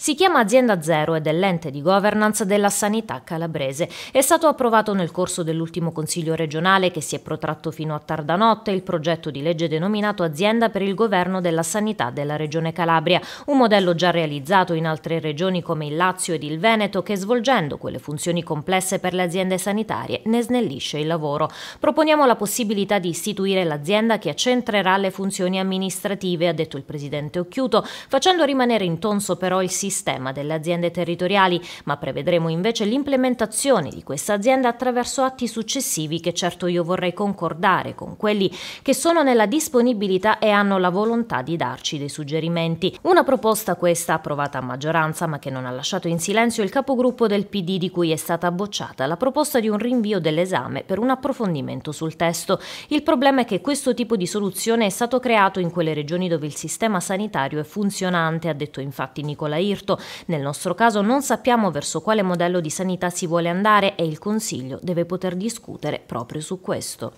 Si chiama Azienda Zero ed è l'ente di governance della sanità calabrese. È stato approvato nel corso dell'ultimo Consiglio regionale che si è protratto fino a tarda notte il progetto di legge denominato Azienda per il governo della sanità della Regione Calabria, un modello già realizzato in altre regioni come il Lazio ed il Veneto che svolgendo quelle funzioni complesse per le aziende sanitarie ne snellisce il lavoro. Proponiamo la possibilità di istituire l'azienda che accentrerà le funzioni amministrative, ha detto il presidente Occhiuto, facendo rimanere in tonso però il sistema sistema delle aziende territoriali, ma prevedremo invece l'implementazione di questa azienda attraverso atti successivi che certo io vorrei concordare con quelli che sono nella disponibilità e hanno la volontà di darci dei suggerimenti. Una proposta questa approvata a maggioranza ma che non ha lasciato in silenzio il capogruppo del PD di cui è stata bocciata la proposta di un rinvio dell'esame per un approfondimento sul testo. Il problema è che questo tipo di soluzione è stato creato in quelle regioni dove il sistema sanitario è funzionante, ha detto infatti Nicola Irto l'IRTO. Nel nostro caso non sappiamo verso quale modello di sanità si vuole andare e il Consiglio deve poter discutere proprio su questo.